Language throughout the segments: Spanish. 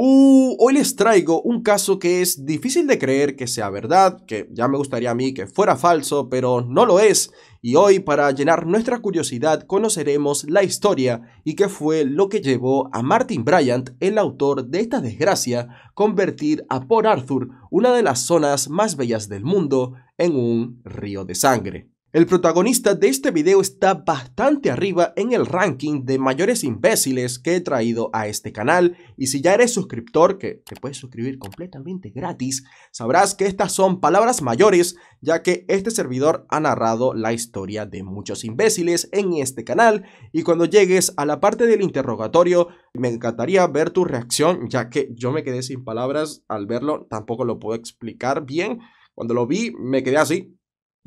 Uh, hoy les traigo un caso que es difícil de creer que sea verdad, que ya me gustaría a mí que fuera falso, pero no lo es. Y hoy, para llenar nuestra curiosidad, conoceremos la historia y qué fue lo que llevó a Martin Bryant, el autor de esta desgracia, convertir a Port Arthur, una de las zonas más bellas del mundo, en un río de sangre. El protagonista de este video está bastante arriba en el ranking de mayores imbéciles que he traído a este canal y si ya eres suscriptor, que te puedes suscribir completamente gratis, sabrás que estas son palabras mayores ya que este servidor ha narrado la historia de muchos imbéciles en este canal y cuando llegues a la parte del interrogatorio me encantaría ver tu reacción ya que yo me quedé sin palabras al verlo, tampoco lo puedo explicar bien, cuando lo vi me quedé así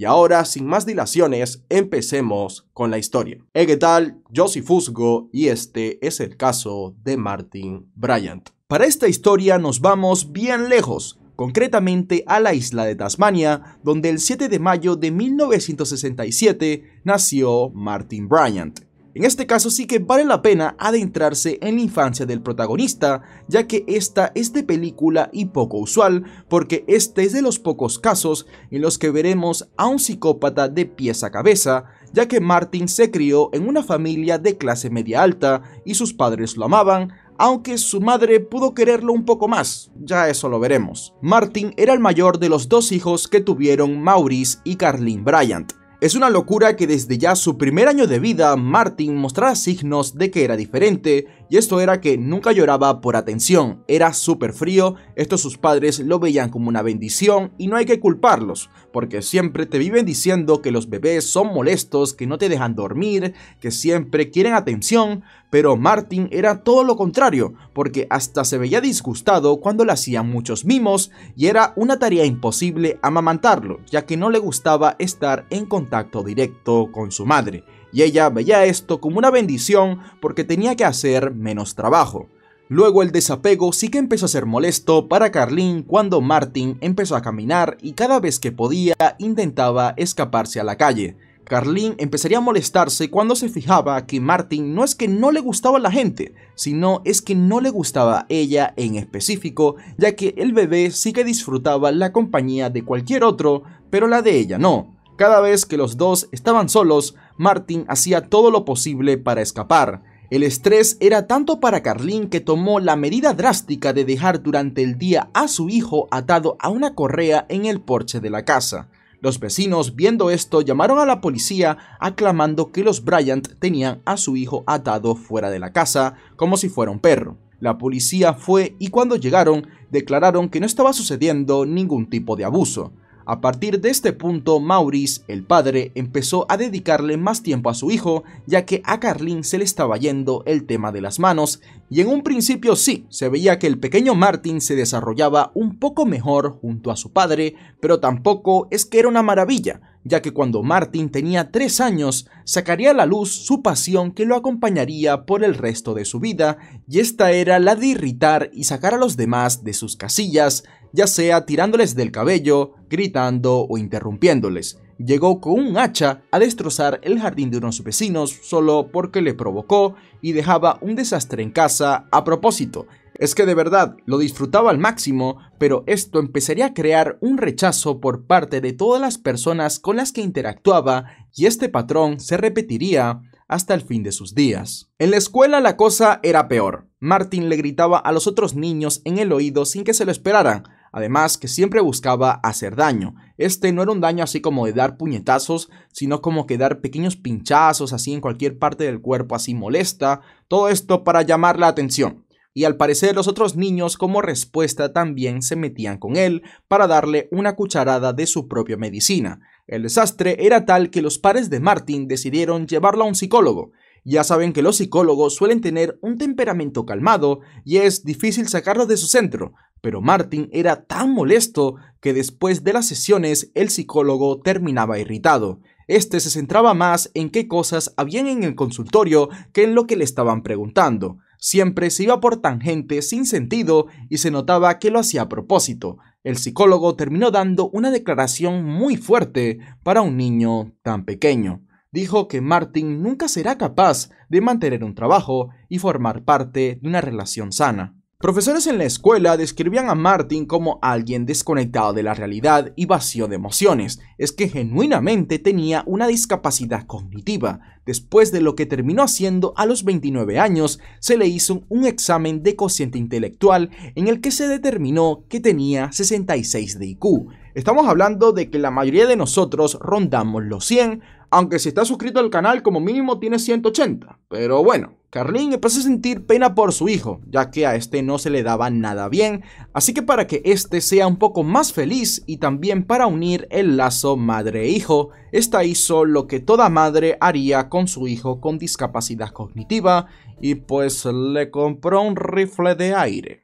y ahora, sin más dilaciones, empecemos con la historia. Hey, ¿qué tal? Yo soy Fusgo y este es el caso de Martin Bryant. Para esta historia nos vamos bien lejos, concretamente a la isla de Tasmania, donde el 7 de mayo de 1967 nació Martin Bryant. En este caso sí que vale la pena adentrarse en la infancia del protagonista, ya que esta es de película y poco usual, porque este es de los pocos casos en los que veremos a un psicópata de pies a cabeza, ya que Martin se crió en una familia de clase media alta y sus padres lo amaban, aunque su madre pudo quererlo un poco más, ya eso lo veremos. Martin era el mayor de los dos hijos que tuvieron Maurice y Carlin Bryant, es una locura que desde ya su primer año de vida Martin mostrara signos de que era diferente y esto era que nunca lloraba por atención, era súper frío, esto sus padres lo veían como una bendición y no hay que culparlos, porque siempre te viven diciendo que los bebés son molestos, que no te dejan dormir, que siempre quieren atención, pero Martin era todo lo contrario, porque hasta se veía disgustado cuando le hacían muchos mimos y era una tarea imposible amamantarlo, ya que no le gustaba estar en contacto directo con su madre y ella veía esto como una bendición porque tenía que hacer menos trabajo. Luego el desapego sí que empezó a ser molesto para Carlin cuando Martin empezó a caminar y cada vez que podía intentaba escaparse a la calle. Carlin empezaría a molestarse cuando se fijaba que Martin no es que no le gustaba la gente, sino es que no le gustaba ella en específico, ya que el bebé sí que disfrutaba la compañía de cualquier otro, pero la de ella no. Cada vez que los dos estaban solos, Martin hacía todo lo posible para escapar. El estrés era tanto para Carlin que tomó la medida drástica de dejar durante el día a su hijo atado a una correa en el porche de la casa. Los vecinos, viendo esto, llamaron a la policía aclamando que los Bryant tenían a su hijo atado fuera de la casa, como si fuera un perro. La policía fue y cuando llegaron declararon que no estaba sucediendo ningún tipo de abuso. A partir de este punto, Maurice, el padre, empezó a dedicarle más tiempo a su hijo, ya que a Carlin se le estaba yendo el tema de las manos y en un principio sí, se veía que el pequeño Martin se desarrollaba un poco mejor junto a su padre, pero tampoco es que era una maravilla, ya que cuando Martin tenía 3 años sacaría a la luz su pasión que lo acompañaría por el resto de su vida, y esta era la de irritar y sacar a los demás de sus casillas, ya sea tirándoles del cabello, gritando o interrumpiéndoles llegó con un hacha a destrozar el jardín de unos vecinos solo porque le provocó y dejaba un desastre en casa a propósito. Es que de verdad lo disfrutaba al máximo, pero esto empezaría a crear un rechazo por parte de todas las personas con las que interactuaba y este patrón se repetiría hasta el fin de sus días. En la escuela la cosa era peor. Martin le gritaba a los otros niños en el oído sin que se lo esperaran, Además, que siempre buscaba hacer daño. Este no era un daño así como de dar puñetazos, sino como que dar pequeños pinchazos así en cualquier parte del cuerpo así molesta, todo esto para llamar la atención. Y al parecer los otros niños como respuesta también se metían con él para darle una cucharada de su propia medicina. El desastre era tal que los padres de Martin decidieron llevarlo a un psicólogo, ya saben que los psicólogos suelen tener un temperamento calmado y es difícil sacarlo de su centro, pero Martin era tan molesto que después de las sesiones el psicólogo terminaba irritado. Este se centraba más en qué cosas habían en el consultorio que en lo que le estaban preguntando. Siempre se iba por tangente sin sentido y se notaba que lo hacía a propósito. El psicólogo terminó dando una declaración muy fuerte para un niño tan pequeño dijo que Martin nunca será capaz de mantener un trabajo y formar parte de una relación sana. Profesores en la escuela describían a Martin como alguien desconectado de la realidad y vacío de emociones. Es que genuinamente tenía una discapacidad cognitiva. Después de lo que terminó haciendo a los 29 años, se le hizo un examen de cociente intelectual en el que se determinó que tenía 66 de IQ. Estamos hablando de que la mayoría de nosotros rondamos los 100, aunque si está suscrito al canal, como mínimo tiene 180. Pero bueno, Carlin empezó a sentir pena por su hijo, ya que a este no se le daba nada bien. Así que para que este sea un poco más feliz y también para unir el lazo madre-hijo, esta hizo lo que toda madre haría con su hijo con discapacidad cognitiva y pues le compró un rifle de aire.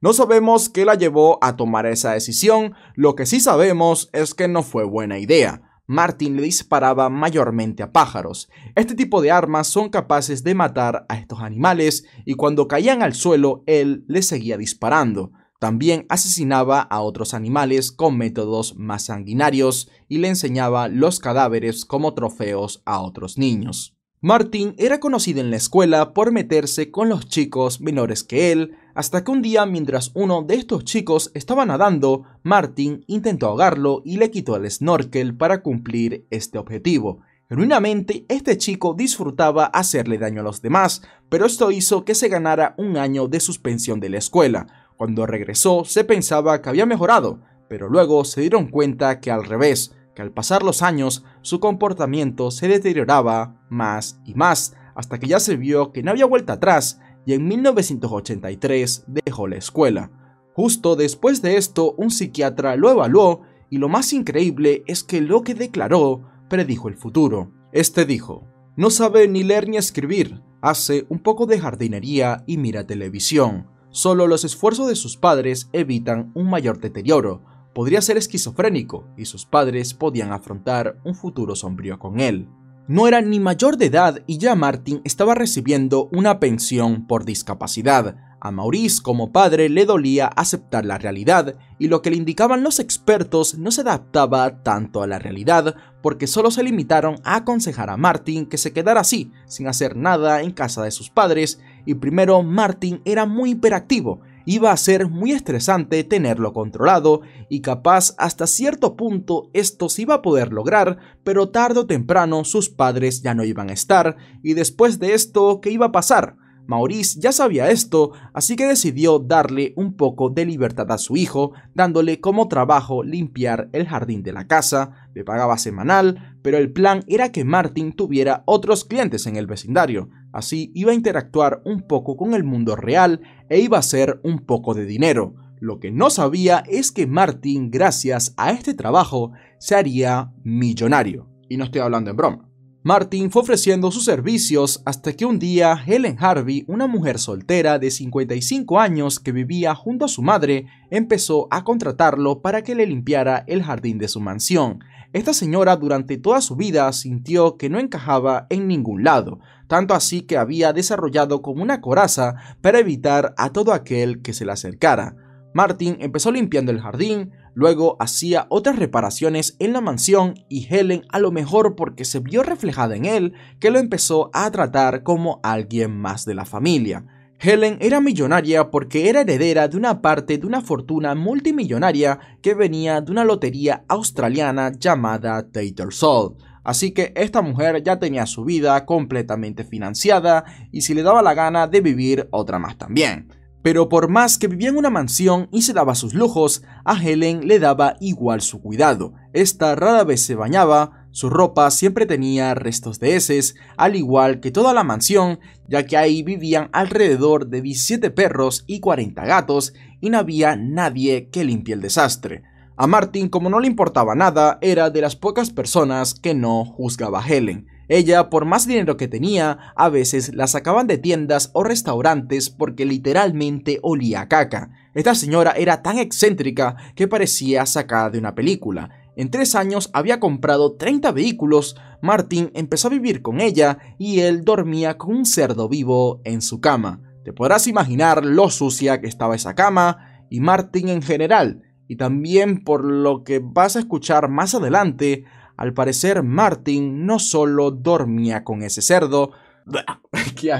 No sabemos qué la llevó a tomar esa decisión, lo que sí sabemos es que no fue buena idea Martin le disparaba mayormente a pájaros. Este tipo de armas son capaces de matar a estos animales y cuando caían al suelo él les seguía disparando. También asesinaba a otros animales con métodos más sanguinarios y le enseñaba los cadáveres como trofeos a otros niños. Martin era conocido en la escuela por meterse con los chicos menores que él, hasta que un día mientras uno de estos chicos estaba nadando, Martin intentó ahogarlo y le quitó el snorkel para cumplir este objetivo. Genuinamente, este chico disfrutaba hacerle daño a los demás, pero esto hizo que se ganara un año de suspensión de la escuela. Cuando regresó, se pensaba que había mejorado, pero luego se dieron cuenta que al revés, al pasar los años su comportamiento se deterioraba más y más, hasta que ya se vio que no había vuelta atrás y en 1983 dejó la escuela. Justo después de esto, un psiquiatra lo evaluó y lo más increíble es que lo que declaró predijo el futuro. Este dijo, no sabe ni leer ni escribir, hace un poco de jardinería y mira televisión. Solo los esfuerzos de sus padres evitan un mayor deterioro, podría ser esquizofrénico y sus padres podían afrontar un futuro sombrío con él. No era ni mayor de edad y ya Martin estaba recibiendo una pensión por discapacidad. A Maurice como padre le dolía aceptar la realidad y lo que le indicaban los expertos no se adaptaba tanto a la realidad porque solo se limitaron a aconsejar a Martin que se quedara así, sin hacer nada en casa de sus padres y primero Martin era muy hiperactivo iba a ser muy estresante tenerlo controlado y capaz hasta cierto punto esto se iba a poder lograr, pero tarde o temprano sus padres ya no iban a estar y después de esto, ¿qué iba a pasar? Maurice ya sabía esto, así que decidió darle un poco de libertad a su hijo, dándole como trabajo limpiar el jardín de la casa, le pagaba semanal, pero el plan era que Martin tuviera otros clientes en el vecindario, Así iba a interactuar un poco con el mundo real e iba a hacer un poco de dinero. Lo que no sabía es que Martin, gracias a este trabajo, se haría millonario. Y no estoy hablando en broma. Martin fue ofreciendo sus servicios hasta que un día Helen Harvey, una mujer soltera de 55 años que vivía junto a su madre, empezó a contratarlo para que le limpiara el jardín de su mansión. Esta señora durante toda su vida sintió que no encajaba en ningún lado, tanto así que había desarrollado como una coraza para evitar a todo aquel que se le acercara. Martin empezó limpiando el jardín, luego hacía otras reparaciones en la mansión y Helen a lo mejor porque se vio reflejada en él, que lo empezó a tratar como alguien más de la familia. Helen era millonaria porque era heredera de una parte de una fortuna multimillonaria que venía de una lotería australiana llamada Tattersall. Así que esta mujer ya tenía su vida completamente financiada y si le daba la gana de vivir otra más también. Pero por más que vivía en una mansión y se daba sus lujos, a Helen le daba igual su cuidado. Esta rara vez se bañaba, su ropa siempre tenía restos de heces, al igual que toda la mansión, ya que ahí vivían alrededor de 17 perros y 40 gatos y no había nadie que limpie el desastre. A Martin, como no le importaba nada, era de las pocas personas que no juzgaba a Helen. Ella, por más dinero que tenía, a veces la sacaban de tiendas o restaurantes porque literalmente olía a caca. Esta señora era tan excéntrica que parecía sacada de una película. En tres años había comprado 30 vehículos, Martin empezó a vivir con ella y él dormía con un cerdo vivo en su cama. Te podrás imaginar lo sucia que estaba esa cama y Martin en general. Y también por lo que vas a escuchar más adelante, al parecer Martin no solo dormía con ese cerdo. ¡Qué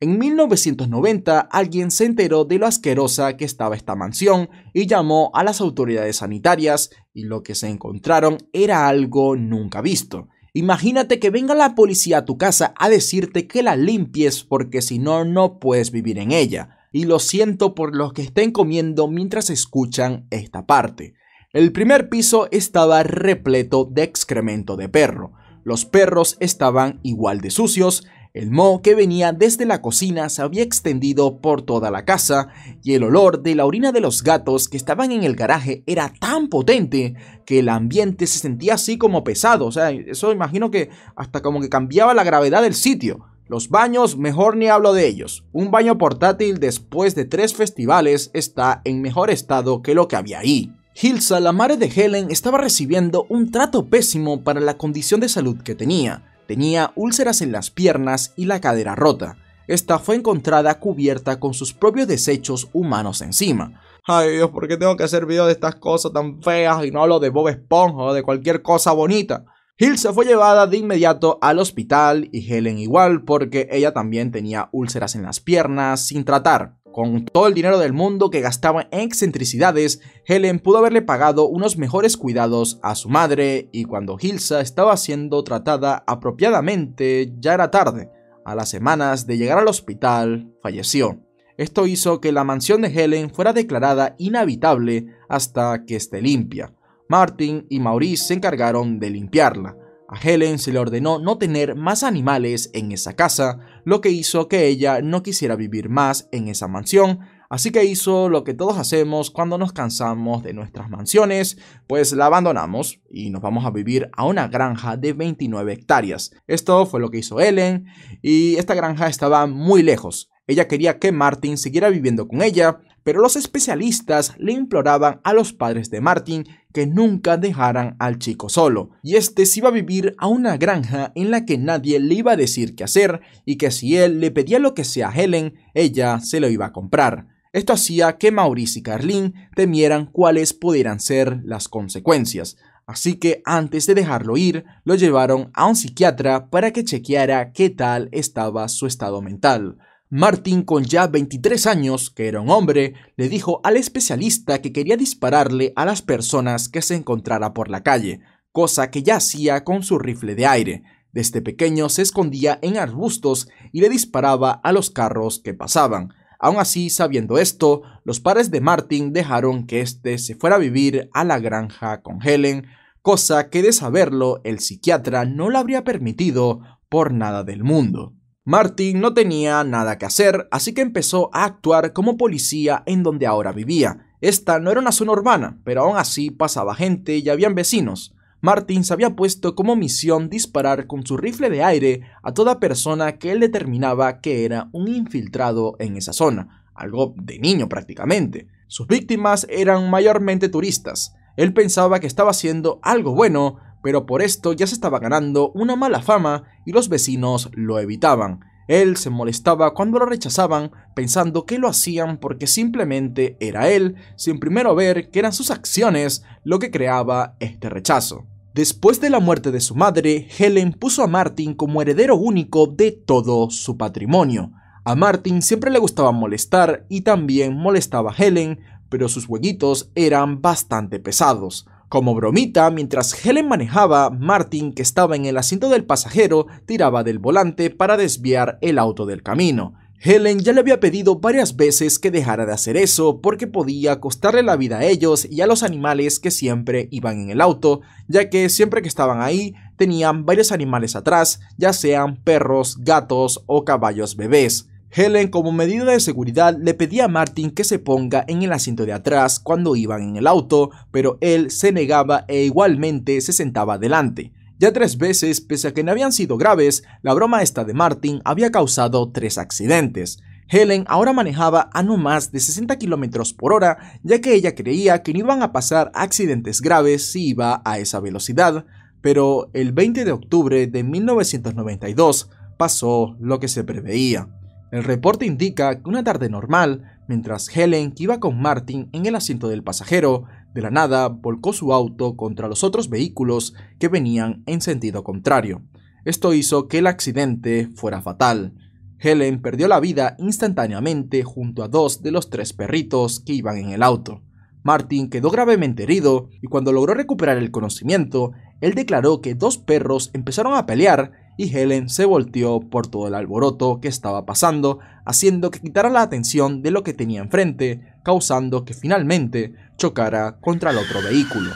en 1990 alguien se enteró de lo asquerosa que estaba esta mansión y llamó a las autoridades sanitarias y lo que se encontraron era algo nunca visto. Imagínate que venga la policía a tu casa a decirte que la limpies porque si no, no puedes vivir en ella. Y lo siento por los que estén comiendo mientras escuchan esta parte. El primer piso estaba repleto de excremento de perro. Los perros estaban igual de sucios el moho que venía desde la cocina se había extendido por toda la casa y el olor de la orina de los gatos que estaban en el garaje era tan potente que el ambiente se sentía así como pesado. O sea, eso imagino que hasta como que cambiaba la gravedad del sitio. Los baños, mejor ni hablo de ellos. Un baño portátil después de tres festivales está en mejor estado que lo que había ahí. Hilsa, la madre de Helen, estaba recibiendo un trato pésimo para la condición de salud que tenía. Tenía úlceras en las piernas y la cadera rota. Esta fue encontrada cubierta con sus propios desechos humanos encima. Ay Dios, ¿por qué tengo que hacer videos de estas cosas tan feas y no hablo de Bob Esponja o de cualquier cosa bonita? Hill se fue llevada de inmediato al hospital y Helen igual porque ella también tenía úlceras en las piernas sin tratar. Con todo el dinero del mundo que gastaba en excentricidades, Helen pudo haberle pagado unos mejores cuidados a su madre y cuando Hilsa estaba siendo tratada apropiadamente ya era tarde. A las semanas de llegar al hospital, falleció. Esto hizo que la mansión de Helen fuera declarada inhabitable hasta que esté limpia. Martin y Maurice se encargaron de limpiarla. A Helen se le ordenó no tener más animales en esa casa, lo que hizo que ella no quisiera vivir más en esa mansión, así que hizo lo que todos hacemos cuando nos cansamos de nuestras mansiones, pues la abandonamos y nos vamos a vivir a una granja de 29 hectáreas. Esto fue lo que hizo Helen y esta granja estaba muy lejos. Ella quería que Martin siguiera viviendo con ella, pero los especialistas le imploraban a los padres de Martin que nunca dejaran al chico solo, y este se iba a vivir a una granja en la que nadie le iba a decir qué hacer y que si él le pedía lo que sea a Helen, ella se lo iba a comprar. Esto hacía que Maurice y Carlin temieran cuáles pudieran ser las consecuencias, así que antes de dejarlo ir, lo llevaron a un psiquiatra para que chequeara qué tal estaba su estado mental. Martin, con ya 23 años, que era un hombre, le dijo al especialista que quería dispararle a las personas que se encontrara por la calle, cosa que ya hacía con su rifle de aire. Desde pequeño se escondía en arbustos y le disparaba a los carros que pasaban. Aún así, sabiendo esto, los padres de Martin dejaron que éste se fuera a vivir a la granja con Helen, cosa que de saberlo el psiquiatra no lo habría permitido por nada del mundo. Martin no tenía nada que hacer, así que empezó a actuar como policía en donde ahora vivía. Esta no era una zona urbana, pero aún así pasaba gente y habían vecinos. Martin se había puesto como misión disparar con su rifle de aire a toda persona que él determinaba que era un infiltrado en esa zona, algo de niño prácticamente. Sus víctimas eran mayormente turistas. Él pensaba que estaba haciendo algo bueno, pero por esto ya se estaba ganando una mala fama y los vecinos lo evitaban. Él se molestaba cuando lo rechazaban, pensando que lo hacían porque simplemente era él, sin primero ver que eran sus acciones lo que creaba este rechazo. Después de la muerte de su madre, Helen puso a Martin como heredero único de todo su patrimonio. A Martin siempre le gustaba molestar y también molestaba a Helen, pero sus huequitos eran bastante pesados. Como bromita, mientras Helen manejaba, Martin, que estaba en el asiento del pasajero, tiraba del volante para desviar el auto del camino. Helen ya le había pedido varias veces que dejara de hacer eso porque podía costarle la vida a ellos y a los animales que siempre iban en el auto, ya que siempre que estaban ahí tenían varios animales atrás, ya sean perros, gatos o caballos bebés. Helen, como medida de seguridad, le pedía a Martin que se ponga en el asiento de atrás cuando iban en el auto, pero él se negaba e igualmente se sentaba adelante. Ya tres veces, pese a que no habían sido graves, la broma esta de Martin había causado tres accidentes. Helen ahora manejaba a no más de 60 km por hora, ya que ella creía que no iban a pasar accidentes graves si iba a esa velocidad. Pero el 20 de octubre de 1992 pasó lo que se preveía. El reporte indica que una tarde normal, mientras Helen que iba con Martin en el asiento del pasajero, de la nada volcó su auto contra los otros vehículos que venían en sentido contrario. Esto hizo que el accidente fuera fatal. Helen perdió la vida instantáneamente junto a dos de los tres perritos que iban en el auto. Martin quedó gravemente herido y cuando logró recuperar el conocimiento, él declaró que dos perros empezaron a pelear y Helen se volteó por todo el alboroto que estaba pasando, haciendo que quitara la atención de lo que tenía enfrente, causando que finalmente chocara contra el otro vehículo.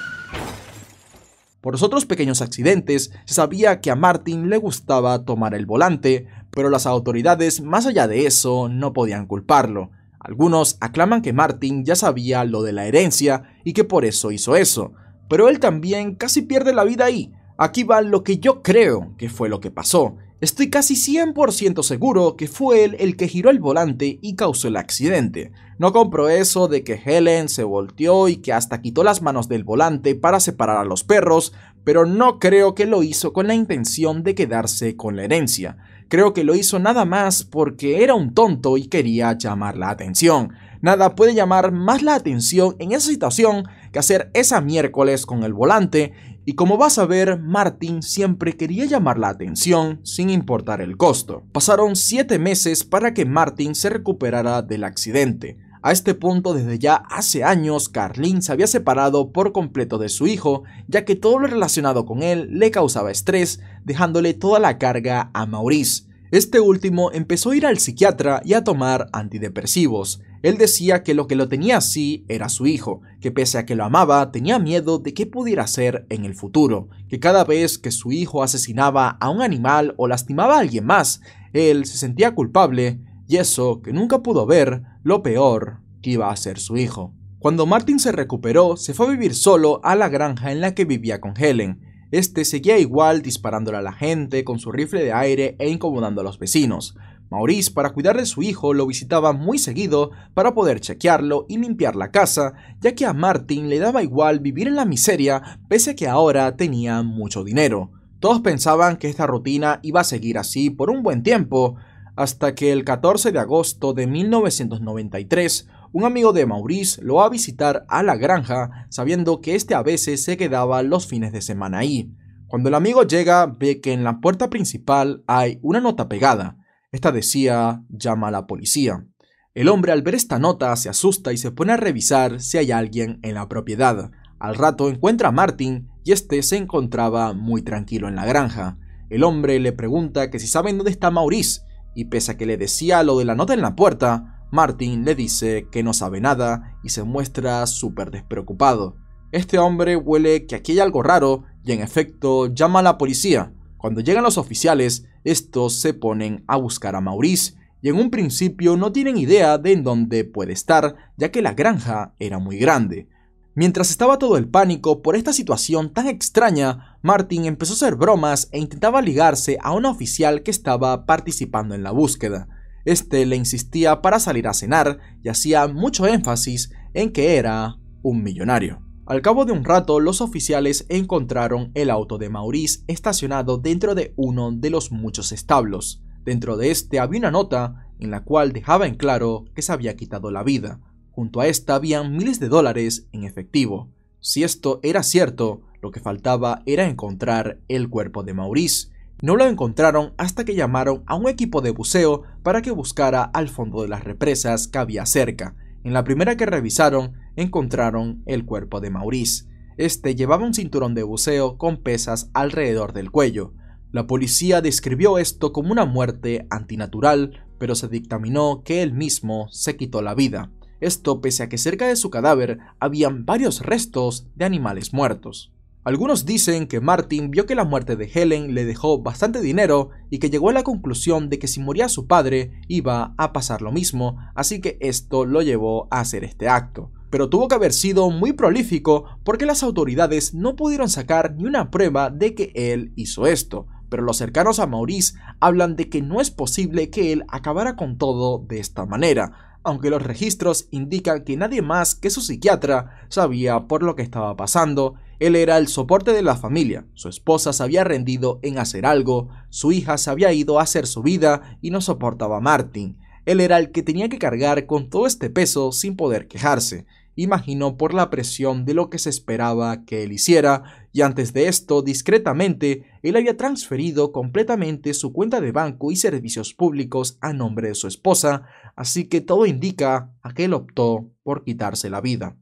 Por los otros pequeños accidentes, se sabía que a Martin le gustaba tomar el volante, pero las autoridades, más allá de eso, no podían culparlo. Algunos aclaman que Martin ya sabía lo de la herencia y que por eso hizo eso, pero él también casi pierde la vida ahí, Aquí va lo que yo creo que fue lo que pasó. Estoy casi 100% seguro que fue él el que giró el volante y causó el accidente. No compro eso de que Helen se volteó y que hasta quitó las manos del volante para separar a los perros, pero no creo que lo hizo con la intención de quedarse con la herencia. Creo que lo hizo nada más porque era un tonto y quería llamar la atención. Nada puede llamar más la atención en esa situación que hacer esa miércoles con el volante y como vas a ver, Martin siempre quería llamar la atención sin importar el costo. Pasaron 7 meses para que Martin se recuperara del accidente. A este punto, desde ya hace años, Carlin se había separado por completo de su hijo, ya que todo lo relacionado con él le causaba estrés, dejándole toda la carga a Maurice. Este último empezó a ir al psiquiatra y a tomar antidepresivos. Él decía que lo que lo tenía así era su hijo, que pese a que lo amaba tenía miedo de qué pudiera ser en el futuro, que cada vez que su hijo asesinaba a un animal o lastimaba a alguien más, él se sentía culpable y eso que nunca pudo ver lo peor que iba a ser su hijo. Cuando Martin se recuperó, se fue a vivir solo a la granja en la que vivía con Helen. Este seguía igual disparándole a la gente con su rifle de aire e incomodando a los vecinos, Maurice, para cuidar de su hijo, lo visitaba muy seguido para poder chequearlo y limpiar la casa, ya que a Martin le daba igual vivir en la miseria pese a que ahora tenía mucho dinero. Todos pensaban que esta rutina iba a seguir así por un buen tiempo, hasta que el 14 de agosto de 1993, un amigo de Maurice lo va a visitar a la granja, sabiendo que este a veces se quedaba los fines de semana ahí. Cuando el amigo llega, ve que en la puerta principal hay una nota pegada. Esta decía, llama a la policía. El hombre al ver esta nota se asusta y se pone a revisar si hay alguien en la propiedad. Al rato encuentra a Martin y este se encontraba muy tranquilo en la granja. El hombre le pregunta que si saben dónde está Maurice y pese a que le decía lo de la nota en la puerta, Martin le dice que no sabe nada y se muestra súper despreocupado. Este hombre huele que aquí hay algo raro y en efecto llama a la policía. Cuando llegan los oficiales, estos se ponen a buscar a Maurice y en un principio no tienen idea de en dónde puede estar, ya que la granja era muy grande. Mientras estaba todo el pánico por esta situación tan extraña, Martin empezó a hacer bromas e intentaba ligarse a un oficial que estaba participando en la búsqueda. Este le insistía para salir a cenar y hacía mucho énfasis en que era un millonario. Al cabo de un rato, los oficiales encontraron el auto de Maurice estacionado dentro de uno de los muchos establos. Dentro de este había una nota en la cual dejaba en claro que se había quitado la vida. Junto a esta habían miles de dólares en efectivo. Si esto era cierto, lo que faltaba era encontrar el cuerpo de Maurice. No lo encontraron hasta que llamaron a un equipo de buceo para que buscara al fondo de las represas que había cerca. En la primera que revisaron, encontraron el cuerpo de Maurice. Este llevaba un cinturón de buceo con pesas alrededor del cuello. La policía describió esto como una muerte antinatural, pero se dictaminó que él mismo se quitó la vida. Esto pese a que cerca de su cadáver habían varios restos de animales muertos. Algunos dicen que Martin vio que la muerte de Helen le dejó bastante dinero y que llegó a la conclusión de que si moría su padre iba a pasar lo mismo, así que esto lo llevó a hacer este acto pero tuvo que haber sido muy prolífico porque las autoridades no pudieron sacar ni una prueba de que él hizo esto, pero los cercanos a Maurice hablan de que no es posible que él acabara con todo de esta manera, aunque los registros indican que nadie más que su psiquiatra sabía por lo que estaba pasando. Él era el soporte de la familia, su esposa se había rendido en hacer algo, su hija se había ido a hacer su vida y no soportaba a Martin. Él era el que tenía que cargar con todo este peso sin poder quejarse imaginó por la presión de lo que se esperaba que él hiciera, y antes de esto, discretamente, él había transferido completamente su cuenta de banco y servicios públicos a nombre de su esposa, así que todo indica a que él optó por quitarse la vida.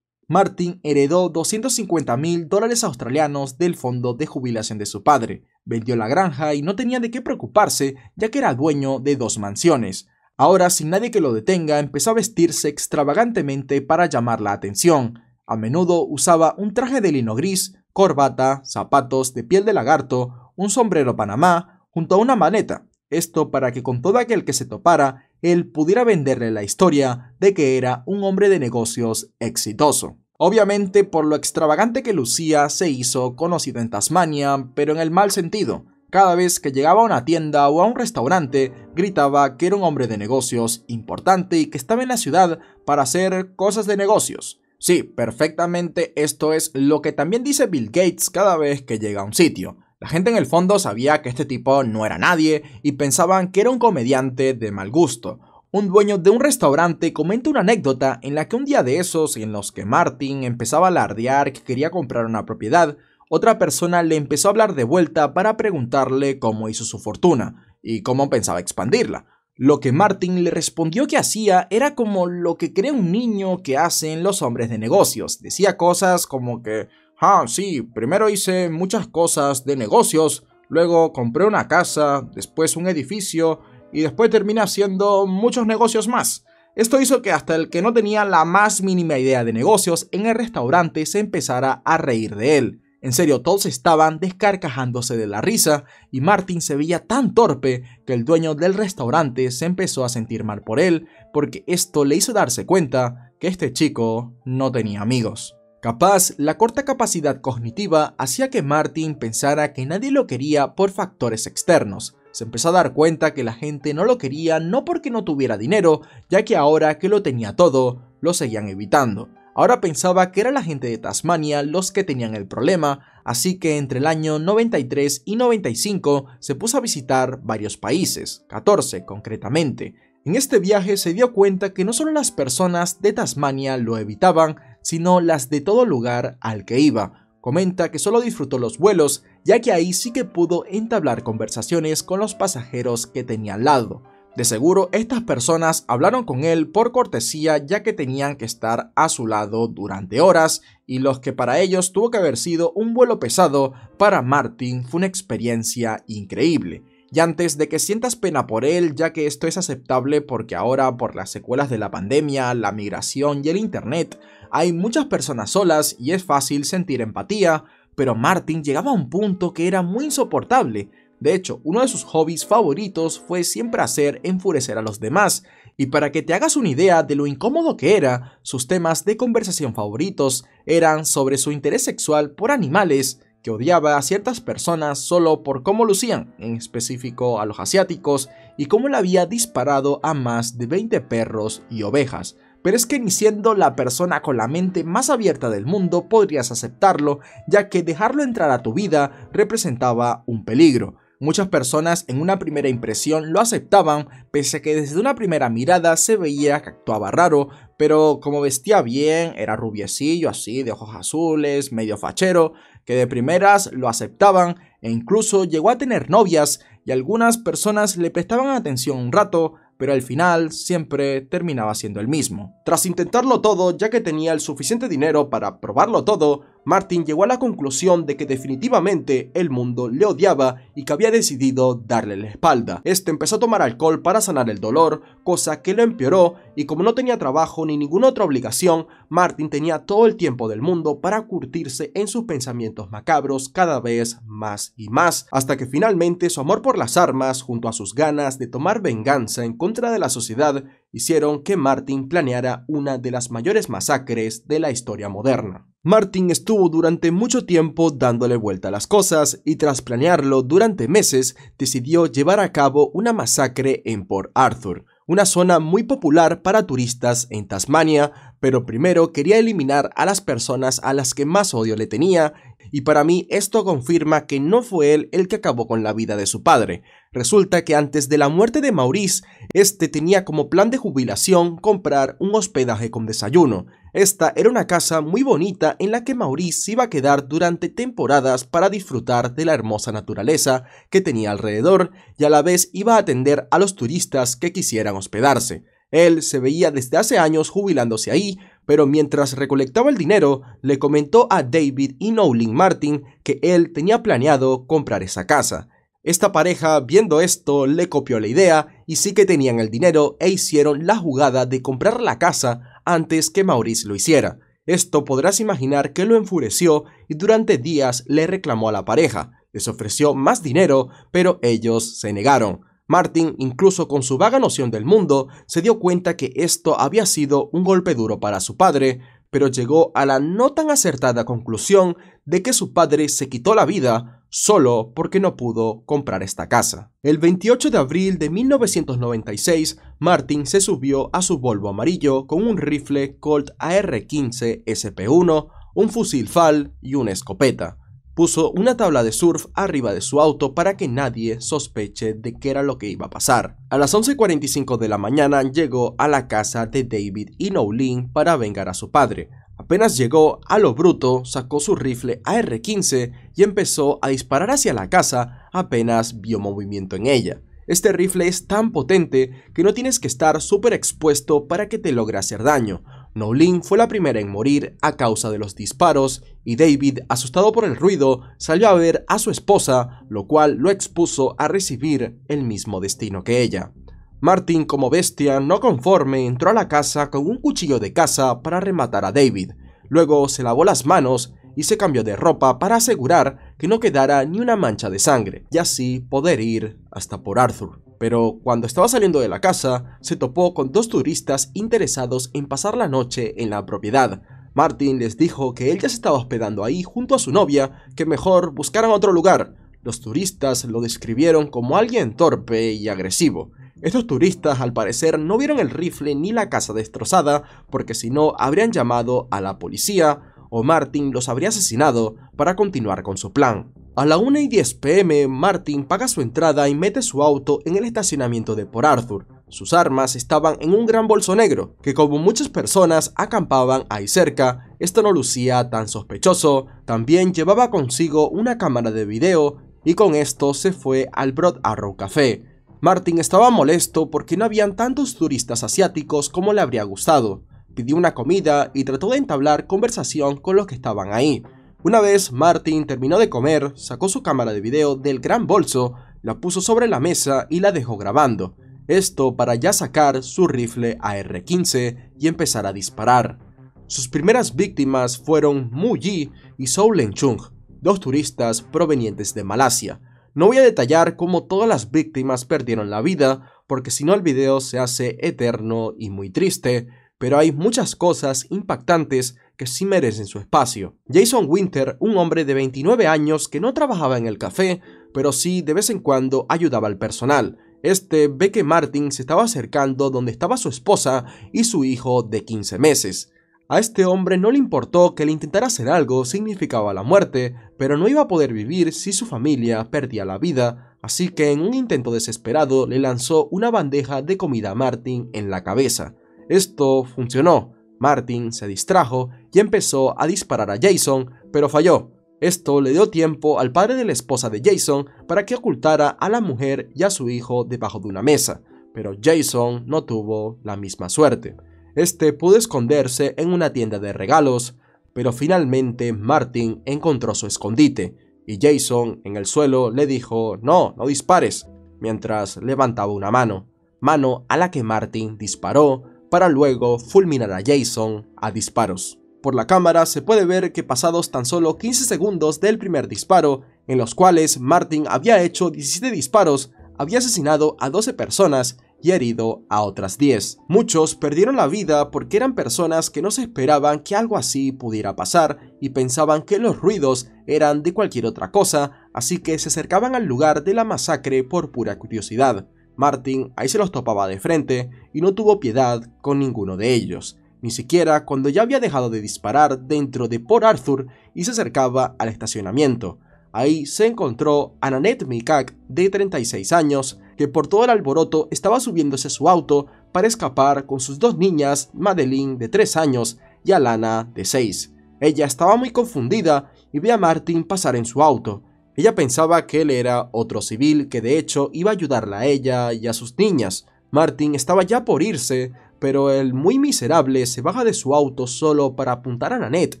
Martin heredó 250 mil dólares australianos del fondo de jubilación de su padre, vendió la granja y no tenía de qué preocuparse ya que era dueño de dos mansiones, Ahora, sin nadie que lo detenga, empezó a vestirse extravagantemente para llamar la atención. A menudo usaba un traje de lino gris, corbata, zapatos de piel de lagarto, un sombrero panamá, junto a una maneta. Esto para que con todo aquel que se topara, él pudiera venderle la historia de que era un hombre de negocios exitoso. Obviamente, por lo extravagante que lucía, se hizo conocido en Tasmania, pero en el mal sentido. Cada vez que llegaba a una tienda o a un restaurante, gritaba que era un hombre de negocios importante y que estaba en la ciudad para hacer cosas de negocios. Sí, perfectamente esto es lo que también dice Bill Gates cada vez que llega a un sitio. La gente en el fondo sabía que este tipo no era nadie y pensaban que era un comediante de mal gusto. Un dueño de un restaurante comenta una anécdota en la que un día de esos en los que Martin empezaba a lardear que quería comprar una propiedad, otra persona le empezó a hablar de vuelta para preguntarle cómo hizo su fortuna y cómo pensaba expandirla. Lo que Martin le respondió que hacía era como lo que cree un niño que hacen los hombres de negocios. Decía cosas como que, ah, sí, primero hice muchas cosas de negocios, luego compré una casa, después un edificio y después terminé haciendo muchos negocios más. Esto hizo que hasta el que no tenía la más mínima idea de negocios en el restaurante se empezara a reír de él. En serio, todos estaban descarcajándose de la risa y Martin se veía tan torpe que el dueño del restaurante se empezó a sentir mal por él porque esto le hizo darse cuenta que este chico no tenía amigos. Capaz, la corta capacidad cognitiva hacía que Martin pensara que nadie lo quería por factores externos. Se empezó a dar cuenta que la gente no lo quería no porque no tuviera dinero, ya que ahora que lo tenía todo, lo seguían evitando. Ahora pensaba que era la gente de Tasmania los que tenían el problema, así que entre el año 93 y 95 se puso a visitar varios países, 14 concretamente. En este viaje se dio cuenta que no solo las personas de Tasmania lo evitaban, sino las de todo lugar al que iba. Comenta que solo disfrutó los vuelos, ya que ahí sí que pudo entablar conversaciones con los pasajeros que tenía al lado. De seguro, estas personas hablaron con él por cortesía ya que tenían que estar a su lado durante horas y los que para ellos tuvo que haber sido un vuelo pesado, para Martin fue una experiencia increíble. Y antes de que sientas pena por él, ya que esto es aceptable porque ahora por las secuelas de la pandemia, la migración y el Internet, hay muchas personas solas y es fácil sentir empatía, pero Martin llegaba a un punto que era muy insoportable, de hecho, uno de sus hobbies favoritos fue siempre hacer enfurecer a los demás, y para que te hagas una idea de lo incómodo que era, sus temas de conversación favoritos eran sobre su interés sexual por animales, que odiaba a ciertas personas solo por cómo lucían, en específico a los asiáticos, y cómo le había disparado a más de 20 perros y ovejas. Pero es que ni siendo la persona con la mente más abierta del mundo podrías aceptarlo, ya que dejarlo entrar a tu vida representaba un peligro. Muchas personas en una primera impresión lo aceptaban, pese a que desde una primera mirada se veía que actuaba raro, pero como vestía bien, era rubiecillo así, de ojos azules, medio fachero, que de primeras lo aceptaban e incluso llegó a tener novias y algunas personas le prestaban atención un rato, pero al final siempre terminaba siendo el mismo. Tras intentarlo todo, ya que tenía el suficiente dinero para probarlo todo, Martin llegó a la conclusión de que definitivamente el mundo le odiaba y que había decidido darle la espalda. Este empezó a tomar alcohol para sanar el dolor, cosa que lo empeoró y como no tenía trabajo ni ninguna otra obligación, Martin tenía todo el tiempo del mundo para curtirse en sus pensamientos macabros cada vez más y más, hasta que finalmente su amor por las armas, junto a sus ganas de tomar venganza en contra de la sociedad, hicieron que Martin planeara una de las mayores masacres de la historia moderna. Martin estuvo durante mucho tiempo dándole vuelta a las cosas y tras planearlo durante meses decidió llevar a cabo una masacre en Port Arthur, una zona muy popular para turistas en Tasmania, pero primero quería eliminar a las personas a las que más odio le tenía, y para mí esto confirma que no fue él el que acabó con la vida de su padre. Resulta que antes de la muerte de Maurice, este tenía como plan de jubilación comprar un hospedaje con desayuno. Esta era una casa muy bonita en la que Maurice iba a quedar durante temporadas para disfrutar de la hermosa naturaleza que tenía alrededor y a la vez iba a atender a los turistas que quisieran hospedarse. Él se veía desde hace años jubilándose ahí, pero mientras recolectaba el dinero, le comentó a David y Nolan Martin que él tenía planeado comprar esa casa. Esta pareja, viendo esto, le copió la idea y sí que tenían el dinero e hicieron la jugada de comprar la casa antes que Maurice lo hiciera. Esto podrás imaginar que lo enfureció y durante días le reclamó a la pareja. Les ofreció más dinero, pero ellos se negaron. Martin, incluso con su vaga noción del mundo, se dio cuenta que esto había sido un golpe duro para su padre, pero llegó a la no tan acertada conclusión de que su padre se quitó la vida solo porque no pudo comprar esta casa. El 28 de abril de 1996, Martin se subió a su Volvo amarillo con un rifle Colt AR-15 SP-1, un fusil FAL y una escopeta puso una tabla de surf arriba de su auto para que nadie sospeche de qué era lo que iba a pasar. A las 11.45 de la mañana llegó a la casa de David y Nolin para vengar a su padre. Apenas llegó, a lo bruto, sacó su rifle AR-15 y empezó a disparar hacia la casa apenas vio movimiento en ella. Este rifle es tan potente que no tienes que estar súper expuesto para que te logre hacer daño, Nolin fue la primera en morir a causa de los disparos y David, asustado por el ruido, salió a ver a su esposa, lo cual lo expuso a recibir el mismo destino que ella. Martin, como bestia, no conforme, entró a la casa con un cuchillo de caza para rematar a David. Luego se lavó las manos y se cambió de ropa para asegurar que no quedara ni una mancha de sangre, y así poder ir hasta por Arthur pero cuando estaba saliendo de la casa, se topó con dos turistas interesados en pasar la noche en la propiedad. Martin les dijo que él ya se estaba hospedando ahí junto a su novia, que mejor buscaran otro lugar. Los turistas lo describieron como alguien torpe y agresivo. Estos turistas al parecer no vieron el rifle ni la casa destrozada, porque si no habrían llamado a la policía o Martin los habría asesinado para continuar con su plan. A la 1 y 10 pm, Martin paga su entrada y mete su auto en el estacionamiento de por Arthur. Sus armas estaban en un gran bolso negro, que como muchas personas acampaban ahí cerca, esto no lucía tan sospechoso. También llevaba consigo una cámara de video y con esto se fue al Broad Arrow Café. Martin estaba molesto porque no habían tantos turistas asiáticos como le habría gustado. Pidió una comida y trató de entablar conversación con los que estaban ahí, una vez Martin terminó de comer, sacó su cámara de video del gran bolso, la puso sobre la mesa y la dejó grabando. Esto para ya sacar su rifle AR-15 y empezar a disparar. Sus primeras víctimas fueron Mu Yi y Sou Leng Chung, dos turistas provenientes de Malasia. No voy a detallar cómo todas las víctimas perdieron la vida, porque si no el video se hace eterno y muy triste, pero hay muchas cosas impactantes que sí merecen su espacio. Jason Winter, un hombre de 29 años que no trabajaba en el café, pero sí de vez en cuando ayudaba al personal. Este ve que Martin se estaba acercando donde estaba su esposa y su hijo de 15 meses. A este hombre no le importó que el intentar hacer algo significaba la muerte, pero no iba a poder vivir si su familia perdía la vida, así que en un intento desesperado le lanzó una bandeja de comida a Martin en la cabeza. Esto funcionó. Martin se distrajo y empezó a disparar a Jason, pero falló. Esto le dio tiempo al padre de la esposa de Jason para que ocultara a la mujer y a su hijo debajo de una mesa, pero Jason no tuvo la misma suerte. Este pudo esconderse en una tienda de regalos, pero finalmente Martin encontró su escondite y Jason en el suelo le dijo no, no dispares, mientras levantaba una mano, mano a la que Martin disparó, para luego fulminar a Jason a disparos. Por la cámara se puede ver que pasados tan solo 15 segundos del primer disparo, en los cuales Martin había hecho 17 disparos, había asesinado a 12 personas y herido a otras 10. Muchos perdieron la vida porque eran personas que no se esperaban que algo así pudiera pasar y pensaban que los ruidos eran de cualquier otra cosa, así que se acercaban al lugar de la masacre por pura curiosidad. Martin ahí se los topaba de frente y no tuvo piedad con ninguno de ellos, ni siquiera cuando ya había dejado de disparar dentro de por Arthur y se acercaba al estacionamiento. Ahí se encontró a Nanette Mikak, de 36 años, que por todo el alboroto estaba subiéndose a su auto para escapar con sus dos niñas, Madeline, de 3 años, y Alana, de 6. Ella estaba muy confundida y ve a Martin pasar en su auto, ella pensaba que él era otro civil que de hecho iba a ayudarla a ella y a sus niñas. Martin estaba ya por irse, pero el muy miserable se baja de su auto solo para apuntar a Nanette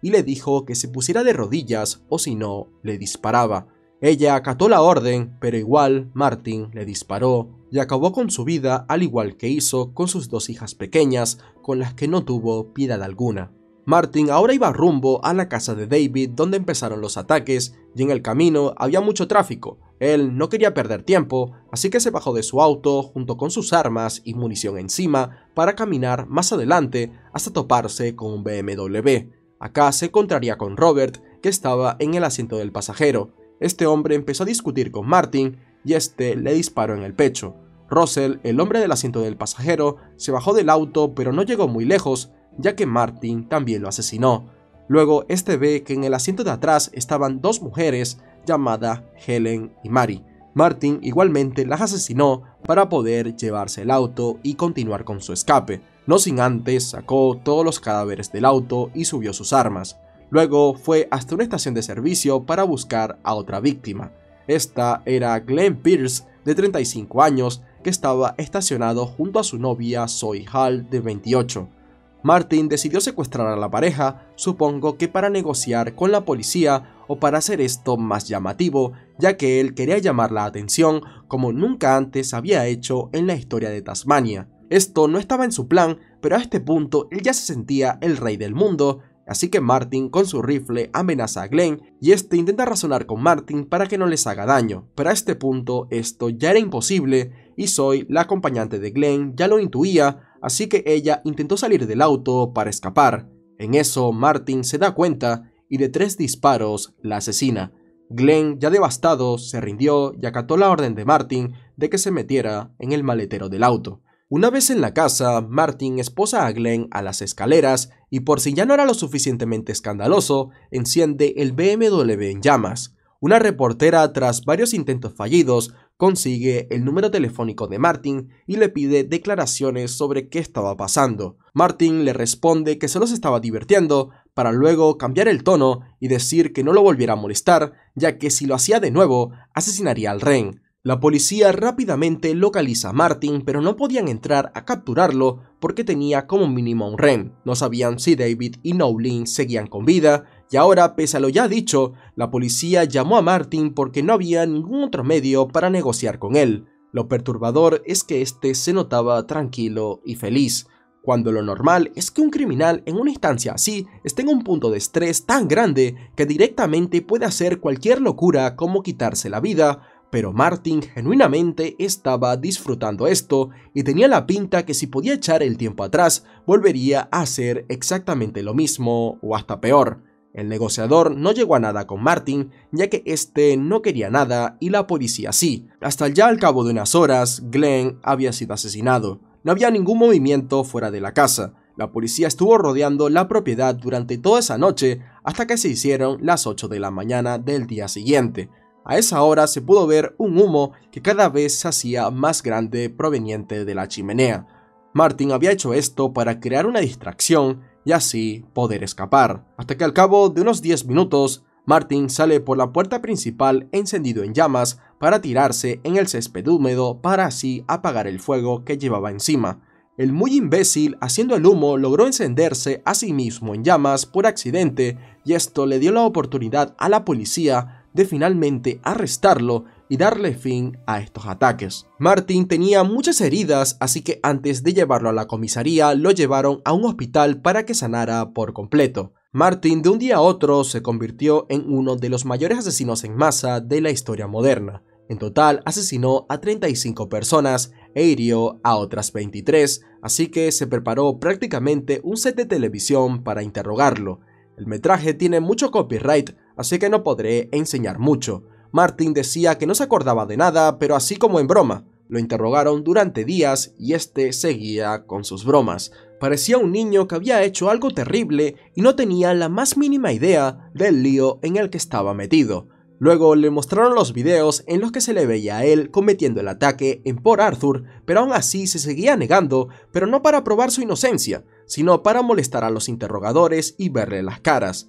y le dijo que se pusiera de rodillas o si no, le disparaba. Ella acató la orden, pero igual Martin le disparó y acabó con su vida al igual que hizo con sus dos hijas pequeñas, con las que no tuvo piedad alguna. Martin ahora iba rumbo a la casa de David donde empezaron los ataques y en el camino había mucho tráfico. Él no quería perder tiempo, así que se bajó de su auto junto con sus armas y munición encima para caminar más adelante hasta toparse con un BMW. Acá se encontraría con Robert, que estaba en el asiento del pasajero. Este hombre empezó a discutir con Martin y este le disparó en el pecho. Russell, el hombre del asiento del pasajero, se bajó del auto pero no llegó muy lejos, ya que Martin también lo asesinó. Luego, este ve que en el asiento de atrás estaban dos mujeres llamadas Helen y Mary. Martin igualmente las asesinó para poder llevarse el auto y continuar con su escape, no sin antes sacó todos los cadáveres del auto y subió sus armas. Luego fue hasta una estación de servicio para buscar a otra víctima. Esta era Glenn Pierce, de 35 años, que estaba estacionado junto a su novia Zoe Hall, de 28. Martin decidió secuestrar a la pareja, supongo que para negociar con la policía o para hacer esto más llamativo, ya que él quería llamar la atención como nunca antes había hecho en la historia de Tasmania. Esto no estaba en su plan, pero a este punto él ya se sentía el rey del mundo, así que Martin con su rifle amenaza a Glenn y este intenta razonar con Martin para que no les haga daño, pero a este punto esto ya era imposible y Zoe, la acompañante de Glenn, ya lo intuía, así que ella intentó salir del auto para escapar. En eso, Martin se da cuenta y de tres disparos la asesina. Glenn, ya devastado, se rindió y acató la orden de Martin de que se metiera en el maletero del auto. Una vez en la casa, Martin esposa a Glenn a las escaleras y por si ya no era lo suficientemente escandaloso, enciende el BMW en llamas. Una reportera, tras varios intentos fallidos, consigue el número telefónico de Martin y le pide declaraciones sobre qué estaba pasando. Martin le responde que se los estaba divirtiendo, para luego cambiar el tono y decir que no lo volviera a molestar, ya que si lo hacía de nuevo, asesinaría al Ren. La policía rápidamente localiza a Martin, pero no podían entrar a capturarlo porque tenía como mínimo un Ren. No sabían si David y Nowlin seguían con vida y ahora, pese a lo ya dicho, la policía llamó a Martin porque no había ningún otro medio para negociar con él. Lo perturbador es que éste se notaba tranquilo y feliz, cuando lo normal es que un criminal en una instancia así esté en un punto de estrés tan grande que directamente puede hacer cualquier locura como quitarse la vida, pero Martin genuinamente estaba disfrutando esto y tenía la pinta que si podía echar el tiempo atrás volvería a hacer exactamente lo mismo o hasta peor. El negociador no llegó a nada con Martin, ya que este no quería nada y la policía sí. Hasta ya al cabo de unas horas, Glenn había sido asesinado. No había ningún movimiento fuera de la casa. La policía estuvo rodeando la propiedad durante toda esa noche hasta que se hicieron las 8 de la mañana del día siguiente. A esa hora se pudo ver un humo que cada vez se hacía más grande proveniente de la chimenea. Martin había hecho esto para crear una distracción y así poder escapar. Hasta que al cabo de unos 10 minutos, Martin sale por la puerta principal encendido en llamas para tirarse en el césped húmedo para así apagar el fuego que llevaba encima. El muy imbécil haciendo el humo logró encenderse a sí mismo en llamas por accidente y esto le dio la oportunidad a la policía de finalmente arrestarlo y darle fin a estos ataques. Martin tenía muchas heridas, así que antes de llevarlo a la comisaría lo llevaron a un hospital para que sanara por completo. Martin de un día a otro se convirtió en uno de los mayores asesinos en masa de la historia moderna. En total asesinó a 35 personas e hirió a otras 23, así que se preparó prácticamente un set de televisión para interrogarlo. El metraje tiene mucho copyright, así que no podré enseñar mucho. Martin decía que no se acordaba de nada, pero así como en broma. Lo interrogaron durante días y este seguía con sus bromas. Parecía un niño que había hecho algo terrible y no tenía la más mínima idea del lío en el que estaba metido. Luego le mostraron los videos en los que se le veía a él cometiendo el ataque en por Arthur, pero aún así se seguía negando, pero no para probar su inocencia, sino para molestar a los interrogadores y verle las caras.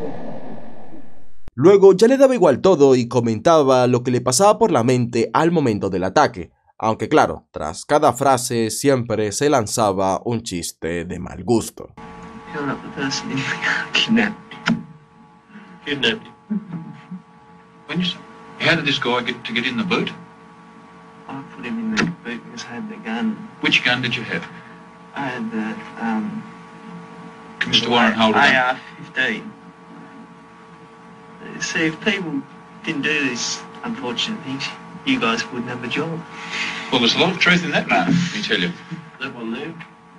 Luego ya le daba igual todo y comentaba lo que le pasaba por la mente al momento del ataque, aunque claro, tras cada frase siempre se lanzaba un chiste de mal gusto. So if people didn't do this, unfortunately, you guys wouldn't have a job. Well, there's a lot of truth in that, man. let me tell you. That one there?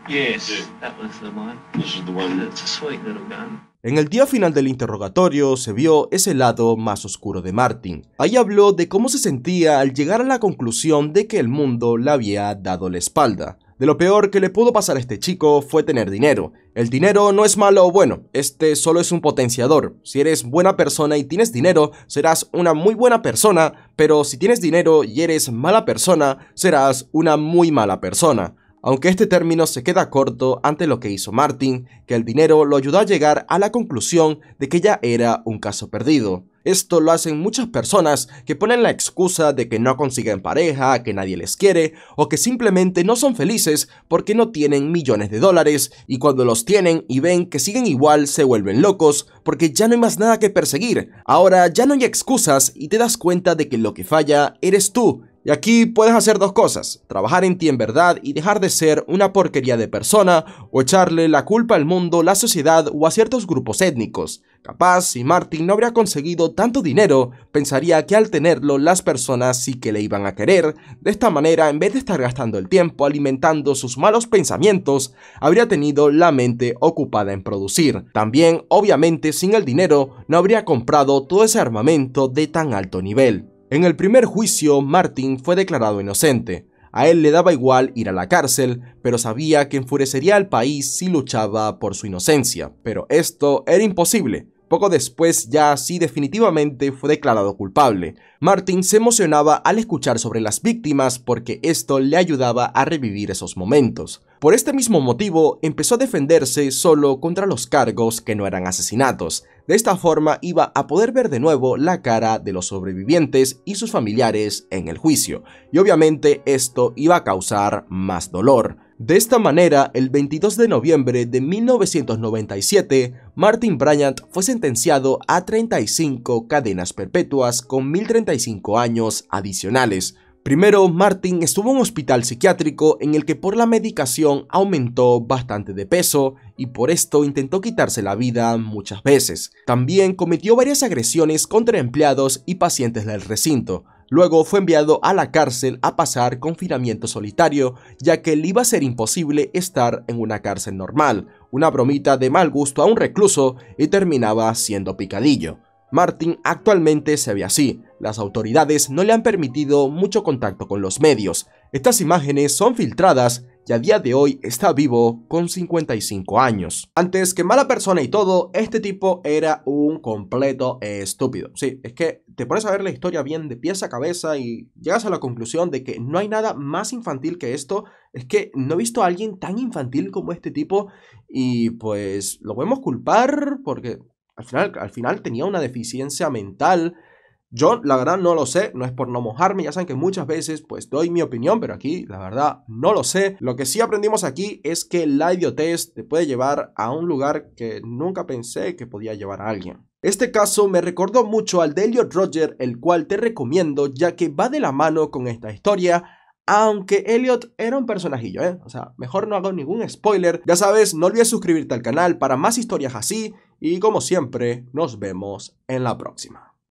Yes, that was the one. This is the one. that's a sweet little gun. En el día final del interrogatorio se vio ese lado más oscuro de Martin. Ahí habló de cómo se sentía al llegar a la conclusión de que el mundo le había dado la espalda. De lo peor que le pudo pasar a este chico fue tener dinero. El dinero no es malo o bueno, este solo es un potenciador. Si eres buena persona y tienes dinero, serás una muy buena persona, pero si tienes dinero y eres mala persona, serás una muy mala persona. Aunque este término se queda corto ante lo que hizo Martin, que el dinero lo ayudó a llegar a la conclusión de que ya era un caso perdido. Esto lo hacen muchas personas que ponen la excusa de que no consiguen pareja, que nadie les quiere o que simplemente no son felices porque no tienen millones de dólares y cuando los tienen y ven que siguen igual se vuelven locos porque ya no hay más nada que perseguir. Ahora ya no hay excusas y te das cuenta de que lo que falla eres tú y aquí puedes hacer dos cosas, trabajar en ti en verdad y dejar de ser una porquería de persona o echarle la culpa al mundo, la sociedad o a ciertos grupos étnicos. Capaz, si Martin no habría conseguido tanto dinero, pensaría que al tenerlo las personas sí que le iban a querer. De esta manera, en vez de estar gastando el tiempo alimentando sus malos pensamientos, habría tenido la mente ocupada en producir. También, obviamente, sin el dinero, no habría comprado todo ese armamento de tan alto nivel. En el primer juicio, Martin fue declarado inocente. A él le daba igual ir a la cárcel, pero sabía que enfurecería al país si luchaba por su inocencia. Pero esto era imposible, poco después ya así definitivamente fue declarado culpable. Martin se emocionaba al escuchar sobre las víctimas porque esto le ayudaba a revivir esos momentos. Por este mismo motivo, empezó a defenderse solo contra los cargos que no eran asesinatos, de esta forma iba a poder ver de nuevo la cara de los sobrevivientes y sus familiares en el juicio, y obviamente esto iba a causar más dolor. De esta manera, el 22 de noviembre de 1997, Martin Bryant fue sentenciado a 35 cadenas perpetuas con 1035 años adicionales, Primero, Martin estuvo en un hospital psiquiátrico en el que por la medicación aumentó bastante de peso y por esto intentó quitarse la vida muchas veces. También cometió varias agresiones contra empleados y pacientes del recinto. Luego fue enviado a la cárcel a pasar confinamiento solitario, ya que le iba a ser imposible estar en una cárcel normal. Una bromita de mal gusto a un recluso y terminaba siendo picadillo. Martin actualmente se ve así. Las autoridades no le han permitido mucho contacto con los medios. Estas imágenes son filtradas y a día de hoy está vivo con 55 años. Antes que mala persona y todo, este tipo era un completo estúpido. Sí, es que te pones a ver la historia bien de pies a cabeza y llegas a la conclusión de que no hay nada más infantil que esto. Es que no he visto a alguien tan infantil como este tipo y pues lo podemos culpar porque al final, al final tenía una deficiencia mental. Yo, la verdad, no lo sé, no es por no mojarme, ya saben que muchas veces pues doy mi opinión, pero aquí, la verdad, no lo sé. Lo que sí aprendimos aquí es que la idiotez te puede llevar a un lugar que nunca pensé que podía llevar a alguien. Este caso me recordó mucho al de Elliot Roger, el cual te recomiendo ya que va de la mano con esta historia, aunque Elliot era un personajillo, ¿eh? O sea, mejor no hago ningún spoiler. Ya sabes, no olvides suscribirte al canal para más historias así. Y como siempre, nos vemos en la próxima.